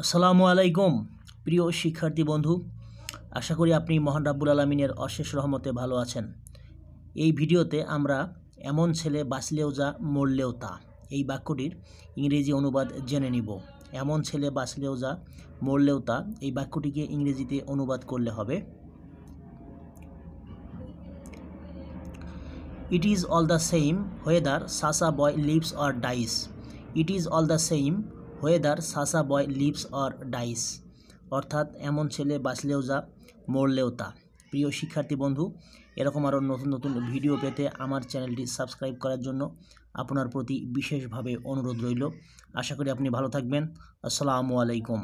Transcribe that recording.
আসসালামু আলাইকুম প্রিয় শিক্ষার্থী বন্ধু আশা করি আপনি মহান রাব্বুল আলমিনের অশেষ রহমতে ভালো আছেন এই ভিডিওতে আমরা এমন ছেলে বাঁচলেও যা মরলেও তা এই বাক্যটির ইংরেজি অনুবাদ জেনে নিব এমন ছেলে বাঁচলেও যা মরলেও তা এই বাক্যটিকে ইংরেজিতে অনুবাদ করলে হবে it is all the same whether Sasha boy lives or dies it is all the same whether Sasha boy lives or dice অর্থাৎ এমন ছেলে বাঁচলেও যা মরলেও তা প্রিয় শিক্ষার্থী বন্ধু এরকম আরও নতুন নতুন ভিডিও পেতে আমার চ্যানেলটি সাবস্ক্রাইব করার জন্য আপনার প্রতি বিশেষভাবে অনুরোধ রইল আশা করি আপনি ভালো থাকবেন আসসালামু আলাইকুম